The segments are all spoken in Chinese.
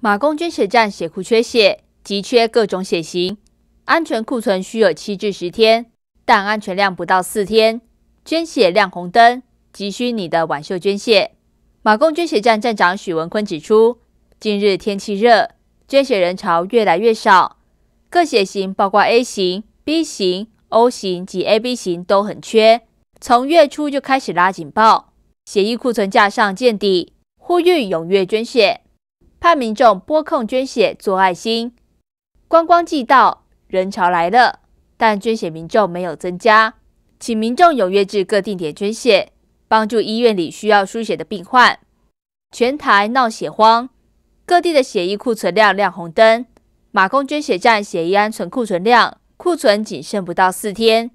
马公捐血站血库缺血，急缺各种血型，安全库存需有七至十天，但安全量不到四天，捐血亮红灯，急需你的挽袖捐血。马公捐血站站长许文坤指出，近日天气热，捐血人潮越来越少，各血型包括 A 型、B 型、O 型及 AB 型都很缺，从月初就开始拉警报，血液库存架上见底，呼吁踊跃捐血。盼民众拨空捐血做爱心，观光季到人潮来了，但捐血民众没有增加，请民众踊跃至各定点捐血，帮助医院里需要输血的病患。全台闹血荒，各地的血液库存量亮红灯。马公捐血站血液安全库存量库存仅剩不到四天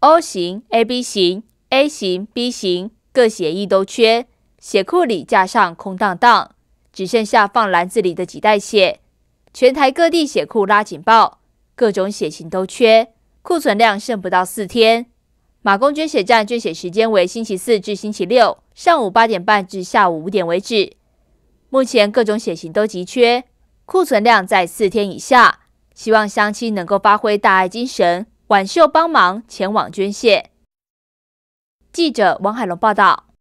，O 型、A B 型、A 型、B 型各血液都缺，血库里架上空荡荡。只剩下放篮子里的几袋血，全台各地血库拉警报，各种血型都缺，库存量剩不到四天。马公捐血站捐血时间为星期四至星期六上午八点半至下午五点为止。目前各种血型都急缺，库存量在四天以下。希望乡亲能够发挥大爱精神，挽袖帮忙前往捐献。记者王海龙报道。